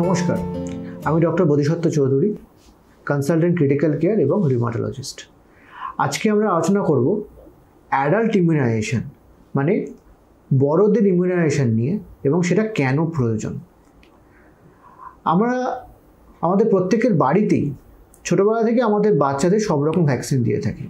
নমস্কার আমি doctor Bodhisattva Chowdhury consultant critical care এবং রিমাটোলজিস্ট আজকে আমরা আলোচনা করব অ্যাডাল্ট ইমিউনাইজেশন মানে বড়দের ইমিউনাইজেশন নিয়ে এবং সেটা কেন প্রয়োজন আমরা আমাদের প্রত্যেকের বাড়িতেই ছোটোবেলা থেকে আমাদের বাচ্চাদের সব রকম ভ্যাকসিন দিয়ে থাকি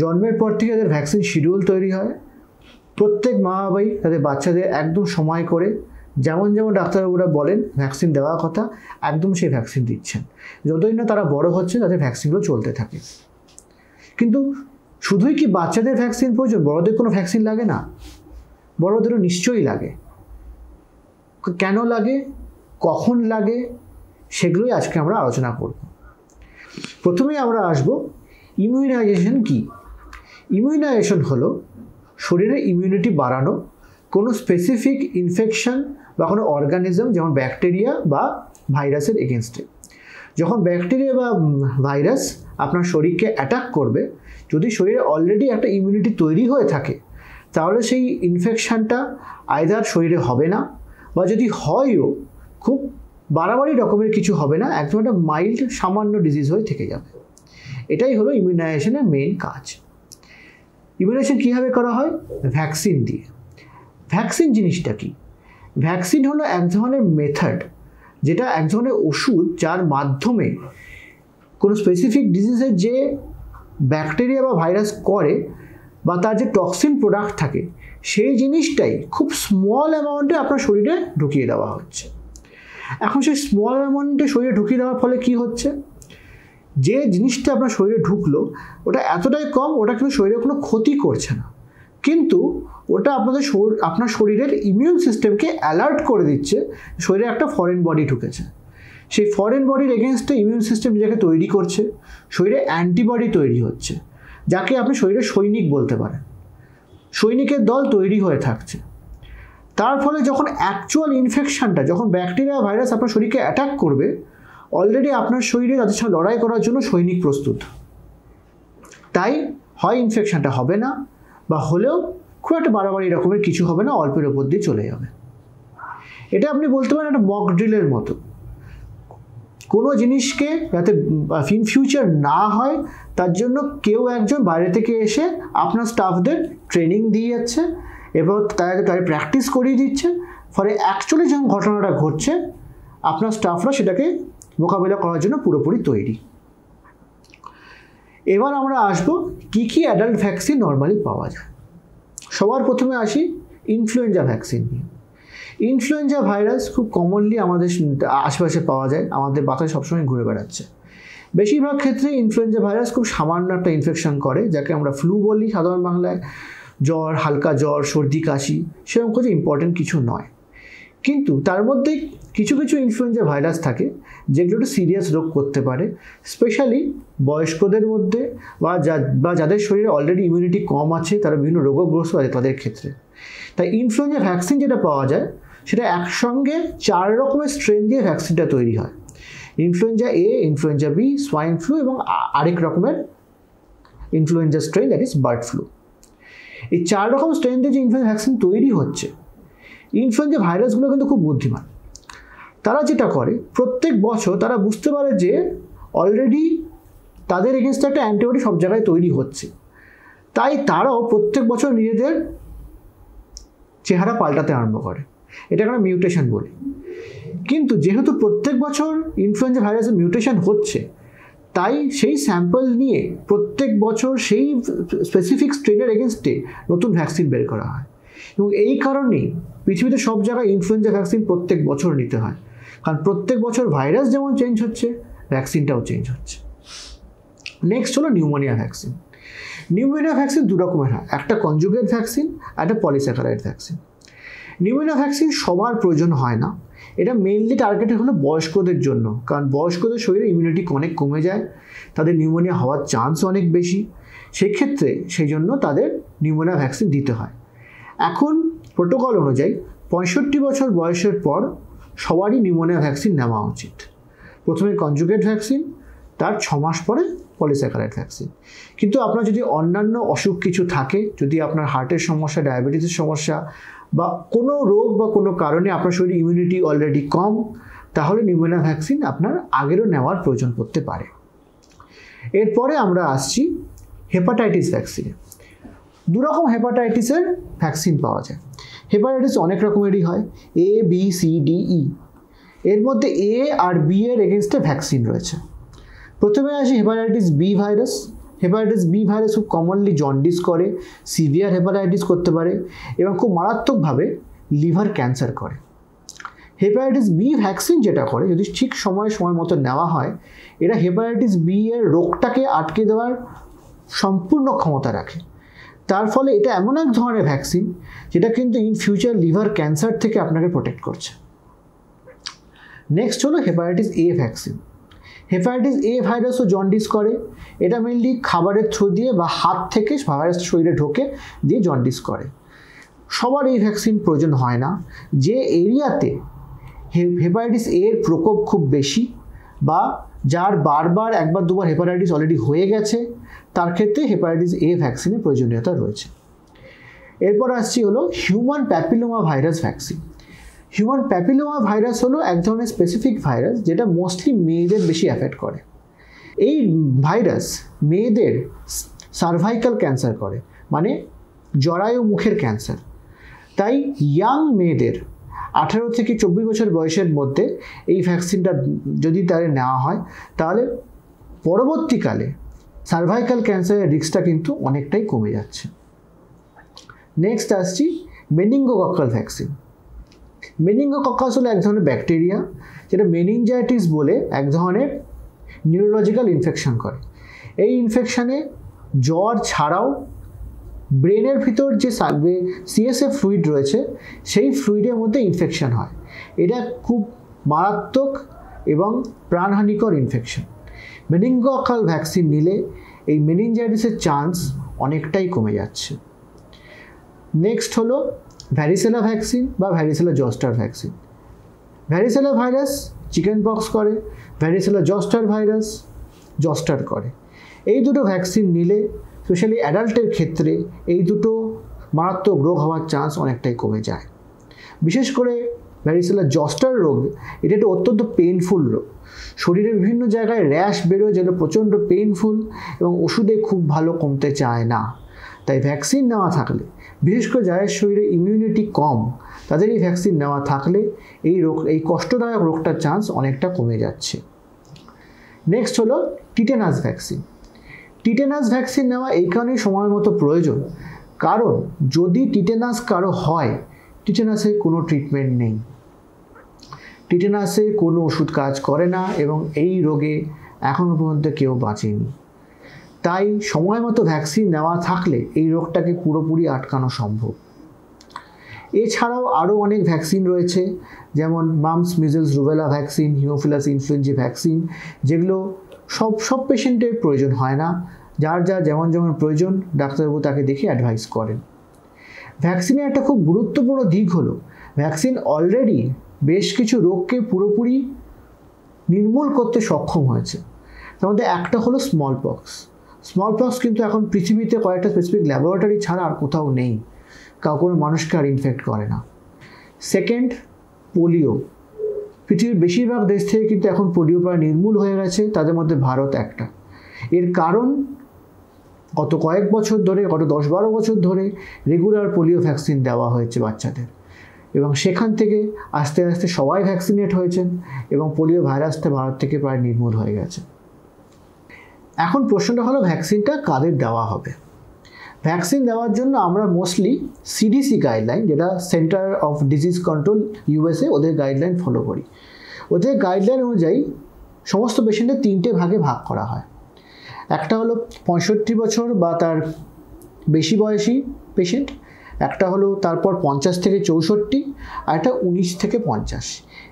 জন্মের পর থেকে তাদের ভ্যাকসিন শিডিউল তৈরি হয় প্রত্যেক মা বাবাই তাদের বাচ্চাদের একদম সময় করে যেমন যেমন ডাক্তারবাবুরা বলেন ভ্যাকসিন দেওয়ার কথা একদম সেই ভ্যাকসিন দিচ্ছেন যতই না তারা বড় হচ্ছে তাদের ভ্যাকসিনগুলো চলতে থাকে কিন্তু শুধুই কি বাচ্চাদের ভ্যাকসিন প্রয়োজন বড়দের কোনো ভ্যাকসিন লাগে না বড়দেরও নিশ্চয়ই লাগে কেন লাগে কখন লাগে সেগুলোই আজকে আমরা আলোচনা করব প্রথমেই আমরা আসব ইমিউনাইজেশন কি ইমিউনাইজেশন হলো শরীরে ইমিউনিটি বাড়ানো কোনো স্পেসিফিক ইনফেকশন বা কোনো অর্গানিজম যেমন ব্যাকটেরিয়া বা ভাইরাসের এগেনস্টে যখন ব্যাকটেরিয়া বা ভাইরাস আপনার শরীরকে অ্যাটাক করবে যদি শরীরে অলরেডি একটা ইমিউনিটি তৈরি হয়ে থাকে তাহলে সেই ইনফেকশানটা আয়দার শরীরে হবে না বা যদি হয়ও খুব বাড়াবাড়ি রকমের কিছু হবে না একদম একটা মাইল্ড সামান্য ডিজিজ হয়ে থেকে যাবে এটাই হলো ইমিউনাইজেশনের মেন কাজ ইমিউনাইজেশন কীভাবে করা হয় ভ্যাকসিন দিয়ে ভ্যাকসিন জিনিসটা কী ভ্যাকসিন হলো এক ধরনের মেথড যেটা এক ধরনের ওষুধ যার মাধ্যমে কোনো স্পেসিফিক ডিজিজের যে ব্যাকটেরিয়া বা ভাইরাস করে বা তার যে টক্সিন প্রোডাক্ট থাকে সেই জিনিসটাই খুব স্মল অ্যামাউন্টে আপনার শরীরে ঢুকিয়ে দেওয়া হচ্ছে এখন সেই স্মল অ্যামাউন্টে শরীরে ঢুকিয়ে দেওয়ার ফলে কি হচ্ছে যে জিনিসটা আপনার শরীরে ঢুকলো ওটা এতটাই কম ওটা কিন্তু শরীরে কোনো ক্ষতি করছে না কিন্তু ওটা আপনাদের আপনার শরীরের ইমিউন সিস্টেমকে অ্যালার্ট করে দিচ্ছে শরীরে একটা ফরেন বডি ঢুকেছে সেই ফরেন বডির এগেনস্টে ইমিউন সিস্টেম নিজেকে তৈরি করছে শরীরে অ্যান্টিবডি তৈরি হচ্ছে যাকে আপনি শরীরে সৈনিক বলতে পারেন সৈনিকের দল তৈরি হয়ে থাকছে তার ফলে যখন অ্যাকচুয়াল ইনফেকশানটা যখন ব্যাকটেরিয়া ভাইরাস আপনার শরীরকে অ্যাটাক করবে অলরেডি আপনার শরীরে তাদের সাথে লড়াই করার জন্য সৈনিক প্রস্তুত তাই হয় ইনফেকশানটা হবে না বা হলেও খুব একটা বাড়াবাড়ি রকমের কিছু হবে না অল্পের ওপর দিয়ে চলে যাবে এটা আপনি বলতে পারেন একটা মক ড্রিলের মতো কোনো জিনিসকে যাতে ইন ফিউচার না হয় তার জন্য কেউ একজন বাইরে থেকে এসে আপনার স্টাফদের ট্রেনিং দিয়ে যাচ্ছে এবং তাদের তাদের প্র্যাকটিস করিয়ে দিচ্ছে ফলে অ্যাকচুয়ালি যখন ঘটনাটা ঘটছে আপনার স্টাফরা সেটাকে মোকাবিলা করার জন্য পুরোপুরি তৈরি এবার আমরা আসবো কি কি অ্যাডাল্ট ভ্যাকসিন নর্মালি পাওয়া যায় সবার প্রথমে আসি ইনফ্লুয়েঞ্জা ভ্যাকসিন নিয়ে ইনফ্লুয়েঞ্জা ভাইরাস খুব কমনলি আমাদের আশেপাশে পাওয়া যায় আমাদের বাতায় সবসময় ঘুরে বেড়াচ্ছে বেশিরভাগ ক্ষেত্রে ইনফ্লুয়েঞ্জা ভাইরাস খুব সামান্য একটা ইনফেকশন করে যাকে আমরা ফ্লু বলি সাধারণ বাংলায় জ্বর হালকা জ্বর সর্দি কাশি সেরকম কিছু ইম্পর্টেন্ট কিছু নয় কিন্তু তার মধ্যে কিছু কিছু ইনফ্লুয়েঞ্জা ভাইরাস থাকে যেগুলো একটু সিরিয়াস রোগ করতে পারে স্পেশালি বয়স্কদের মধ্যে বা যা বা যাদের শরীরে অলরেডি ইমিউনিটি কম আছে তারা বিভিন্ন রোগগ্রস্ত আছে তাদের ক্ষেত্রে তাই ইনফ্লুয়েঞ্জা ভ্যাকসিন যেটা পাওয়া যায় সেটা একসঙ্গে চার রকমের স্ট্রেন দিয়ে ভ্যাকসিনটা তৈরি হয় influenza A influenza B swine flu এবং আরেক রকমের influenza strain that is bird flu এই চার রকম স্ট্রেন দিয়ে যে ইনফ্লুয়েঞ্জা ভ্যাকসিন তৈরি হচ্ছে ইনফ্লুয়েঞ্জা ভাইরাসগুলো কিন্তু খুব বুদ্ধিমান তারা যেটা করে প্রত্যেক বছর তারা বুঝতে পারে যে অলরেডি তাদের এগেনস্ট একটা অ্যান্টিবডি সব জায়গায় তৈরি হচ্ছে তাই তারাও প্রত্যেক বছর নিজেদের চেহারা পাল্টাতে আরম্ভ করে এটা আমরা মিউটেশন বলি কিন্তু যেহেতু প্রত্যেক বছর ইনফ্লুয়েঞ্জা ভাইরাসের মিউটেশন হচ্ছে তাই সেই স্যাম্পল নিয়ে প্রত্যেক বছর সেই স্পেসিফিক স্ট্রেনের এগেনস্টে নতুন ভ্যাকসিন বের করা হয় এবং এই কারণেই পৃথিবীতে সব জায়গায় ইনফ্লুয়েঞ্জা ভ্যাকসিন প্রত্যেক বছর নিতে হয় কারণ প্রত্যেক বছর ভাইরাস যেমন চেঞ্জ হচ্ছে ভ্যাকসিনটাও চেঞ্জ হচ্ছে নেক্সট হলো নিউমোনিয়া ভ্যাকসিন নিউমোনিয়া ভ্যাকসিন দু রকমের হয় একটা কনজুগেট ভ্যাকসিন আর একটা পলিস্যাকারাইড ভ্যাকসিন নিউমোনিয়া ভ্যাকসিন সবার প্রয়োজন হয় না এটা মেনলি টার্গেটেড হলো বয়স্কদের জন্য কারণ বয়স্কদের শরীরে ইমিউনিটি অনেক কমে যায় তাদের নিউমোনিয়া হওয়ার চান্স অনেক বেশি সেক্ষেত্রে সেই জন্য তাদের নিউমোনিয়া ভ্যাকসিন দিতে হয় এখন প্রোটোকল অনুযায়ী পঁয়ষট্টি বছর বয়সের পর সবারই নিউমোনিয়া ভ্যাকসিন নেওয়া উচিত প্রথমে কনজুগেট ভ্যাকসিন তার ছ মাস পরে পলিস্যাকারাইড ভ্যাকসিন কিন্তু আপনার যদি অন্যান্য অসুখ কিছু থাকে যদি আপনার হার্টের সমস্যা ডায়াবেটিসের সমস্যা বা কোনো রোগ বা কোনো কারণে আপনার শরীরে ইমিউনিটি অলরেডি কম তাহলে নিউমোনিয়া ভ্যাকসিন আপনার আগেরও নেওয়ার প্রয়োজন পড়তে পারে এরপরে আমরা আসছি হেপাটাইটিস ভ্যাকসিনে দুরকম হেপাটাইটিসের ভ্যাকসিন পাওয়া যায় হেপাটাইটিস অনেক রকমেরই হয় A B C D E এর মধ্যে এ আর বি এর এগেনস্টে ভ্যাকসিন রয়েছে প্রথমে আসি hepatitis B virus hepatitis B virus খুব কমনলি জন্ডিস করে সিভিয়ার হেপাটাইটিস করতে পারে এবং খুব মারাত্মকভাবে লিভার ক্যান্সার করে হেপাটাইটিস বি ভ্যাকসিন যেটা করে যদি ঠিক সময় সময় মতো নেওয়া হয় এটা হেপাটাইটিস বি এর রোগটাকে আটকে দেওয়ার সম্পূর্ণ ক্ষমতা রাখে তার ফলে এটা এমন এক ধরনের ভ্যাকসিন যেটা কিন্তু ইন ফিউচার লিভার ক্যান্সার থেকে আপনাকে প্রোটেক্ট করছে নেক্সট হলো hepatitis A vaccine hepatitis A ভাইরাসও জন্ডিস করে এটা মেনলি খাবারের থ্রু দিয়ে বা হাত থেকে ভাইরাস শরীরে ঢোকে দিয়ে জন্ডিস করে সবার এই ভ্যাকসিন প্রয়োজন হয় না যে এরিয়াতে হেপাটাইটিস এর প্রকোপ খুব বেশি বা যার বারবার একবার দুবার হেপাটাইটিস অলরেডি হয়ে গেছে তার ক্ষেত্রে হেপাটাইটিস এ ভ্যাকসিনের প্রয়োজনীয়তা রয়েছে এরপর আসছি হলো human papilloma virus vaccine human papilloma virus হলো এক ধরনের স্পেসিফিক ভাইরাস যেটা মোস্টলি মেয়েদের বেশি অ্যাফেক্ট করে এই ভাইরাস মেয়েদের সার্ভাইকাল ক্যান্সার করে মানে জরায়ু মুখের ক্যান্সার তাই ইয়াং মেয়েদের আঠেরো থেকে চব্বিশ বছর বয়সের মধ্যে এই ভ্যাকসিনটা যদি তাদের নেওয়া হয় তাহলে পরবর্তীকালে সার্ভাইকাল ক্যান্সারের রিস্কটা কিন্তু অনেকটাই কমে যাচ্ছে নেক্সট আসছি মেনিঙ্গোকক্কাল ভ্যাকসিন মেনিঙ্গোকক্কাস হলো এক ধরনের ব্যাকটেরিয়া যেটা মেনিঞ্জাইটিস বলে এক ধরনের নিউরোলজিক্যাল ইনফেকশন করে এই ইনফেকশানে জ্বর ছাড়াও ব্রেনের ভিতর যে সার্ভে সিএসএফ ফ্লুইড রয়েছে সেই ফ্লুইডের মধ্যে ইনফেকশন হয় এটা খুব মারাত্মক এবং প্রাণহানিকর ইনফেকশন মেনিঙ্গকাল ভ্যাকসিন নিলে এই মেনিনজাইটিসের চান্স অনেকটাই কমে যাচ্ছে নেক্সট হলো ভ্যারিসেলা ভ্যাকসিন বা varicella zoster vaccine varicella virus chicken pox করে ভ্যারিসেলা জস্টার ভাইরাস জস্টার করে এই দুটো ভ্যাকসিন নিলে স্পেশালি অ্যাডাল্টের ক্ষেত্রে এই দুটো মারাত্মক রোগ হওয়ার চান্স অনেকটাই কমে যায় বিশেষ করে ভ্যারিসেলা জস্টার রোগ এটা একটা অত্যন্ত পেইনফুল রোগ শরীরে বিভিন্ন জায়গায় র্যাশ বেরোয় যেটা প্রচণ্ড পেইনফুল এবং ওষুধে খুব ভালো কমতে চায় না তাই ভ্যাকসিন নেওয়া থাকলে বিশেষ করে যাদের শরীরে ইমিউনিটি কম তাদের এই ভ্যাকসিন নেওয়া থাকলে এই রোগ এই কষ্টদায়ক রোগটার চান্স অনেকটা কমে যাচ্ছে নেক্সট হলো টিটেনাস ভ্যাকসিন টিটেনাস ভ্যাকসিন নেওয়া এই কারণেই সময় মতো প্রয়োজন কারণ যদি টিটেনাস কারো হয় টিটেনাসের কোনো ট্রিটমেন্ট নেই টিটেনাসে কোনো ওষুধ কাজ করে না এবং এই রোগে এখনও পর্যন্ত কেউ বাঁচেনি তাই সময় মতো ভ্যাকসিন নেওয়া থাকলে এই রোগটাকে পুরোপুরি আটকানো সম্ভব এছাড়াও আরও অনেক ভ্যাকসিন রয়েছে যেমন mumps measles rubella vaccine haemophilus influenzae vaccine যেগুলো সব সব পেশেন্টের প্রয়োজন হয় না যার যা যেমন যেমন প্রয়োজন ডাক্তারবাবু তাকে দেখে অ্যাডভাইস করেন ভ্যাকসিনের একটা খুব গুরুত্বপূর্ণ দিক হলো ভ্যাকসিন অলরেডি বেশ কিছু রোগকে পুরোপুরি নির্মূল করতে সক্ষম হয়েছে তার মধ্যে একটা হলো স্মল পক্স স্মল পক্স কিন্তু এখন পৃথিবীতে কয়েকটা স্পেসিফিক ল্যাবরেটরি ছাড়া আর কোথাও নেই কাউ কোনো মানুষকে আর ইনফেক্ট করে না সেকেন্ড পোলিও পৃথিবীর বেশিরভাগ দেশ থেকে কিন্তু এখন পোলিও প্রায় নির্মূল হয়ে গেছে তাদের মধ্যে ভারত একটা এর কারণ গত কয়েক বছর ধরে গত দশ বারো বছর ধরে রেগুলার পোলিও ভ্যাকসিন দেওয়া হয়েছে বাচ্চাদের এবং সেখান থেকে আস্তে আস্তে সবাই ভ্যাকসিনেট হয়েছেন এবং পোলিও ভাইরাসটা ভারত থেকে প্রায় নির্মূল হয়ে গেছে এখন প্রশ্নটা হলো ভ্যাকসিনটা কাদের দেওয়া হবে ভ্যাকসিন দেওয়ার জন্য আমরা মোস্টলি সিডিসি গাইডলাইন যেটা centre of disease control USA ওদের গাইডলাইন ফলো করি ওদের গাইডলাইন অনুযায়ী সমস্ত পেশেন্টের তিনটে ভাগে ভাগ করা হয় একটা হলো পঁয়ষট্টি বছর বা তার বেশি বয়সী পেশেন্ট একটা হলো তারপর পঞ্চাশ থেকে চৌষট্টি আর একটা উনিশ থেকে পঞ্চাশ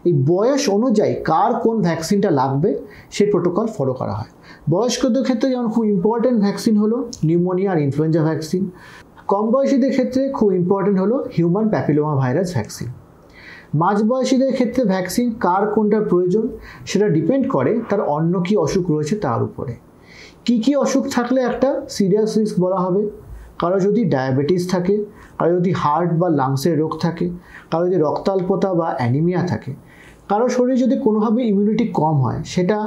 এই বয়স অনুযায়ী কার কোন ভ্যাকসিনটা লাগবে সেই প্রোটোকল ফলো করা হয় বয়স্কদের ক্ষেত্রে যেমন খুব ইম্পর্ট্যান্ট ভ্যাকসিন হলো নিউমোনিয়া আর ইনফ্লুয়েঞ্জা ভ্যাকসিন কম বয়সীদের ক্ষেত্রে খুব ইম্পর্ট্যান্ট হলো হিউম্যান প্যাপিলোমা ভাইরাস ভ্যাকসিন মাঝবয়সীদের ক্ষেত্রে ভ্যাকসিন কার কোনটার প্রয়োজন সেটা ডিপেন্ড করে তার অন্য কী অসুখ রয়েছে তার উপরে কি কি অসুখ থাকলে একটা সিরিয়াস রিস্ক বলা হবে কারো যদি ডায়াবেটিস থাকে কারো যদি হার্ট বা লাংসের রোগ থাকে কারো যদি রক্তাল্পতা বা অ্যানিমিয়া থাকে কারো শরীরে যদি কোনোভাবে ইমিউনিটি কম হয় সেটা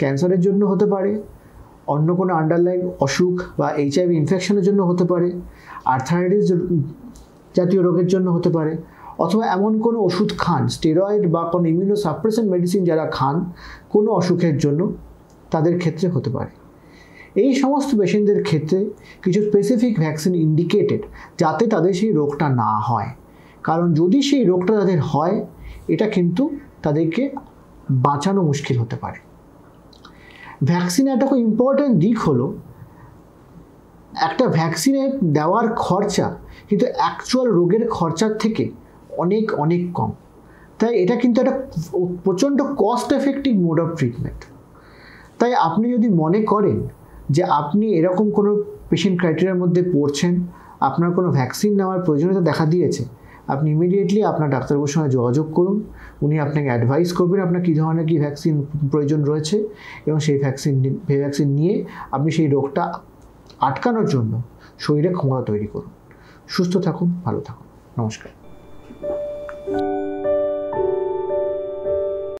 ক্যান্সারের জন্য হতে পারে অন্য কোনো আন্ডারলাইন অসুখ বা এইচআইভি ইনফেকশনের জন্য হতে পারে আর্থারাইটিস জাতীয় রোগের জন্য হতে পারে অথবা এমন কোনো ওষুধ খান স্টেরয়েড বা কোনো ইমিউনো সাপ্রেশন মেডিসিন যারা খান কোনো অসুখের জন্য তাদের ক্ষেত্রে হতে পারে এই সমস্ত পেশেন্টদের ক্ষেত্রে কিছু স্পেসিফিক ভ্যাকসিন ইন্ডিকেটেড যাতে তাদের সেই রোগটা না হয় কারণ যদি সেই রোগটা তাদের হয় এটা কিন্তু তাদেরকে বাঁচানো মুশকিল হতে পারে ভ্যাকসিন একটা খুব ইম্পর্ট্যান্ট দিক হলো একটা ভ্যাকসিনের দেওয়ার খরচা কিন্তু অ্যাকচুয়াল রোগের খরচার থেকে অনেক অনেক কম তাই এটা কিন্তু একটা প্রচণ্ড cost effective mode of treatment তাই আপনি যদি মনে করেন যে আপনি এরকম কোনো পেশেন্ট ক্রাইটেরিয়ার মধ্যে পড়ছেন আপনার কোনো ভ্যাকসিন নেওয়ার প্রয়োজনীয়তা দেখা দিয়েছে আপনি ইমিডিয়েটলি আপনার ডাক্তারবাবুর সঙ্গে যোগাযোগ করুন উনি আপনাকে অ্যাডভাইস করবেন আপনার কী ধরনের কী ভ্যাকসিন প্রয়োজন রয়েছে এবং সেই ভ্যাকসিন সেই ভ্যাকসিন নিয়ে আপনি সেই রোগটা আটকানোর জন্য শরীরে ক্ষমতা তৈরি করুন সুস্থ থাকুন ভালো থাকুন নমস্কার